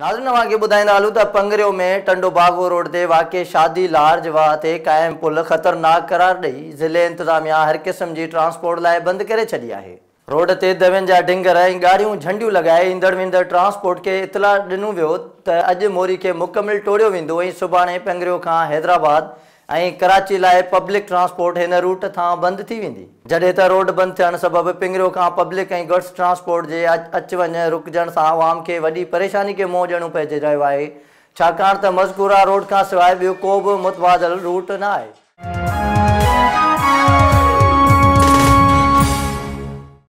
नाल तव्हांखे ॿुधाईंदा हलूं त पंगरियो में टंडो बागवो रोड ते वाक़ि शादी लार्ज जवाह ते क़ाइमु पुल ख़तरनाक करार ॾेई ज़िले इंतिज़ामिया हर क़िस्म जी ट्रांसपोर्ट लाइ बंदि करे छॾी आहे रोड ते दवनि जा डींगर ऐं ॻाढ़ियूं झंडियूं लॻाए ईंदड़ वेंदड़ ट्रांसपोर्ट खे इतलाह ॾिनो वियो त अॼु मोरी खे मुकमलु टोड़ियो वेंदो ऐं सुभाणे पंगरियो खां हैदराबाद ऐं कराची लाइ पब्लिक ट्रांसपोर्ट हिन रूट खां बंदि थी वेंदी जॾहिं त रोड बंदि थियण सबबि पिंगरो खां पब्लिक ऐं गड्स ट्रांसपोर्ट जे अच अचु वञ रुकजण सां आवाम खे वॾी परेशानी खे मुंहुं ॾियणो पइजी रहियो आहे छाकाणि त मज़कूरा रोड खां सवाइ ॿियो को बि मुतबादल रूट न आहे